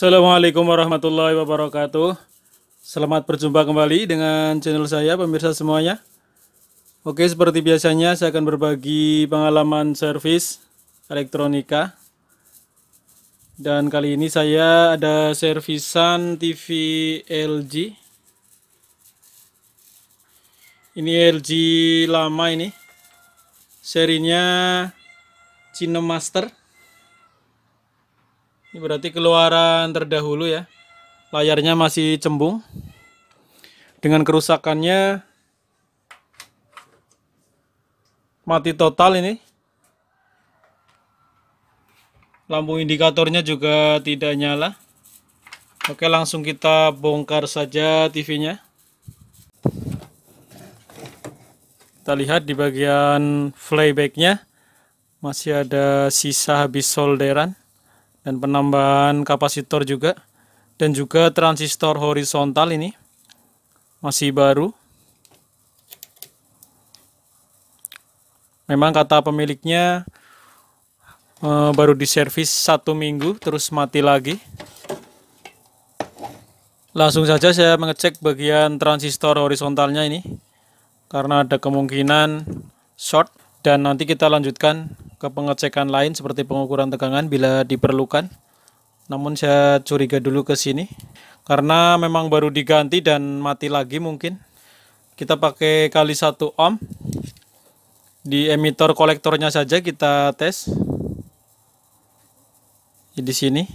Assalamualaikum warahmatullahi wabarakatuh Selamat berjumpa kembali dengan channel saya pemirsa semuanya Oke seperti biasanya saya akan berbagi pengalaman servis elektronika Dan kali ini saya ada servisan TV LG Ini LG lama ini Serinya Cinemaster Master ini berarti keluaran terdahulu ya. Layarnya masih cembung. Dengan kerusakannya mati total ini. Lampu indikatornya juga tidak nyala. Oke, langsung kita bongkar saja TV-nya. Kita lihat di bagian playback-nya masih ada sisa habis solderan dan penambahan kapasitor juga dan juga transistor horizontal ini masih baru memang kata pemiliknya e, baru diservis satu minggu terus mati lagi langsung saja saya mengecek bagian transistor horizontalnya ini karena ada kemungkinan short dan nanti kita lanjutkan ke pengecekan lain seperti pengukuran tegangan bila diperlukan namun saya curiga dulu ke sini karena memang baru diganti dan mati lagi mungkin kita pakai kali 1 ohm di emitor kolektornya saja kita tes di sini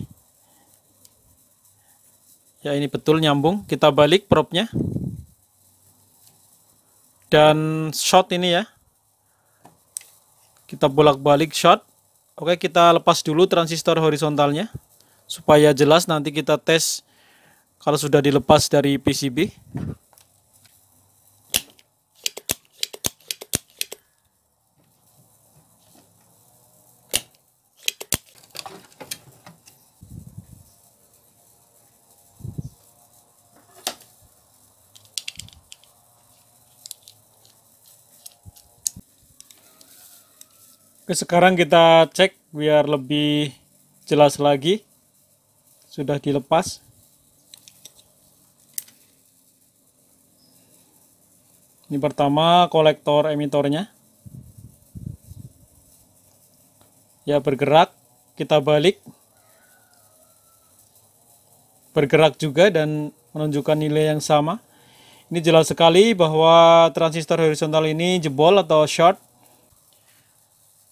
ya ini betul nyambung kita balik probnya dan shot ini ya kita bolak-balik shot oke kita lepas dulu transistor horizontalnya supaya jelas nanti kita tes kalau sudah dilepas dari PCB Oke, sekarang kita cek biar lebih jelas lagi. Sudah dilepas. Ini pertama kolektor emitornya. Ya bergerak, kita balik. Bergerak juga dan menunjukkan nilai yang sama. Ini jelas sekali bahwa transistor horizontal ini jebol atau short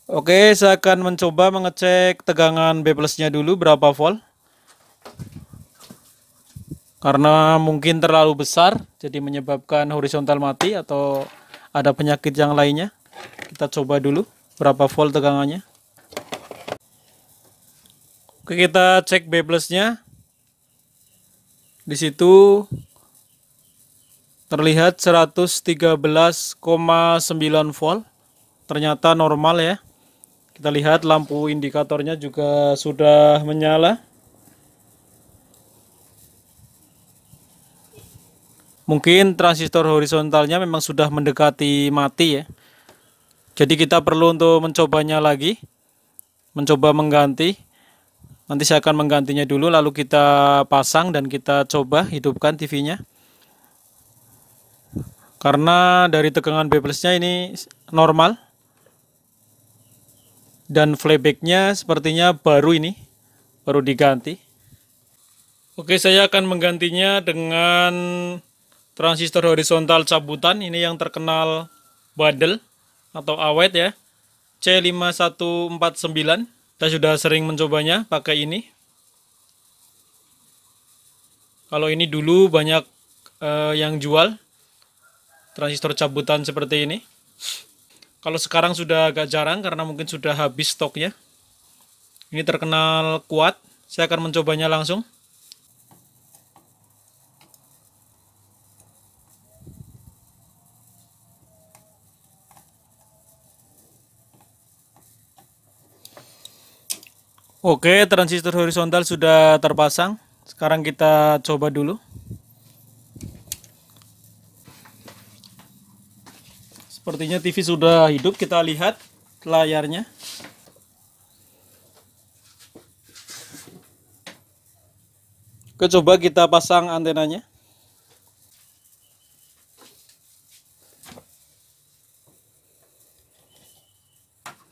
Oke, saya akan mencoba mengecek tegangan B plusnya dulu berapa volt. Karena mungkin terlalu besar, jadi menyebabkan horizontal mati atau ada penyakit yang lainnya. Kita coba dulu berapa volt tegangannya. Oke, kita cek B plusnya. Di situ terlihat 113,9 volt. Ternyata normal ya. Kita lihat lampu indikatornya juga sudah menyala. Mungkin transistor horizontalnya memang sudah mendekati mati ya. Jadi kita perlu untuk mencobanya lagi. Mencoba mengganti. Nanti saya akan menggantinya dulu lalu kita pasang dan kita coba hidupkan TV-nya. Karena dari tegangan B+-nya ini normal dan flyback-nya sepertinya baru ini baru diganti oke saya akan menggantinya dengan transistor horizontal cabutan ini yang terkenal badel atau awet ya C5149 kita sudah sering mencobanya pakai ini kalau ini dulu banyak eh, yang jual transistor cabutan seperti ini kalau sekarang sudah agak jarang karena mungkin sudah habis stoknya. Ini terkenal kuat. Saya akan mencobanya langsung. Oke, transistor horizontal sudah terpasang. Sekarang kita coba dulu. Sepertinya TV sudah hidup, kita lihat layarnya. Oke, coba kita pasang antenanya.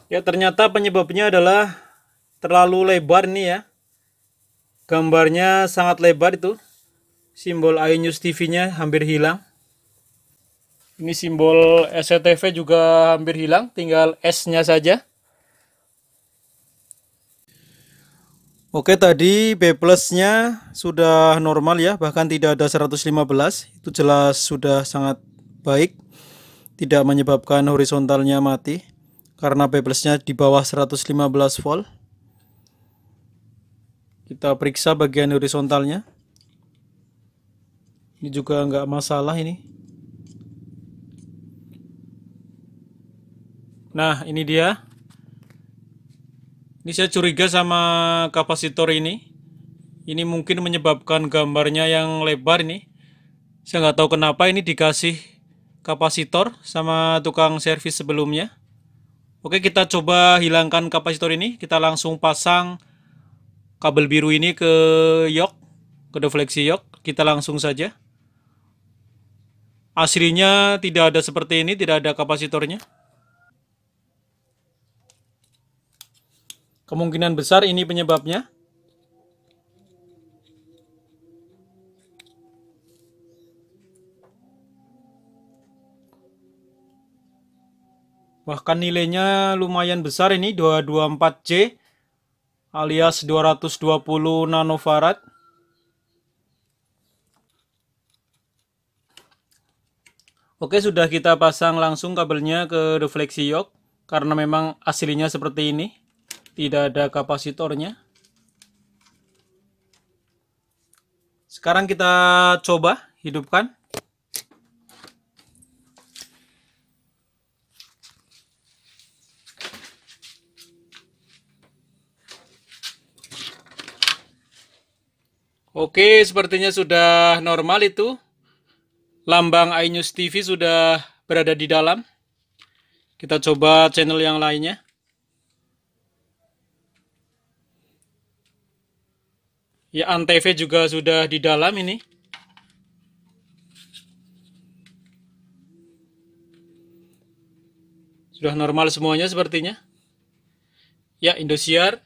Ya, ternyata penyebabnya adalah terlalu lebar nih ya. Gambarnya sangat lebar itu. Simbol iNews TV-nya hampir hilang. Ini simbol SCTV juga hampir hilang, tinggal S-nya saja. Oke, tadi B plus sudah normal ya, bahkan tidak ada 115. Itu jelas sudah sangat baik. Tidak menyebabkan horizontalnya mati karena B plus di bawah 115 volt. Kita periksa bagian horizontalnya. Ini juga nggak masalah ini. Nah, ini dia. Ini saya curiga sama kapasitor ini. Ini mungkin menyebabkan gambarnya yang lebar ini. Saya nggak tahu kenapa ini dikasih kapasitor sama tukang servis sebelumnya. Oke, kita coba hilangkan kapasitor ini. Kita langsung pasang kabel biru ini ke yok, ke defleksi yok. Kita langsung saja aslinya tidak ada seperti ini, tidak ada kapasitornya. Kemungkinan besar ini penyebabnya. Bahkan nilainya lumayan besar ini 224C alias 220 nanofarad. Oke, sudah kita pasang langsung kabelnya ke defleksi yoke karena memang aslinya seperti ini tidak ada kapasitornya sekarang kita coba hidupkan Oke, sepertinya sudah normal itu. Lambang iNews TV sudah berada di dalam. Kita coba channel yang lainnya. Ya Antv juga sudah di dalam ini. Sudah normal semuanya sepertinya. Ya Indosiar.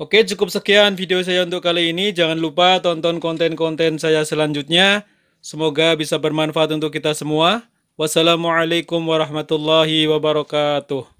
Oke cukup sekian video saya untuk kali ini. Jangan lupa tonton konten-konten saya selanjutnya. Semoga bisa bermanfaat untuk kita semua. Wassalamualaikum warahmatullahi wabarakatuh.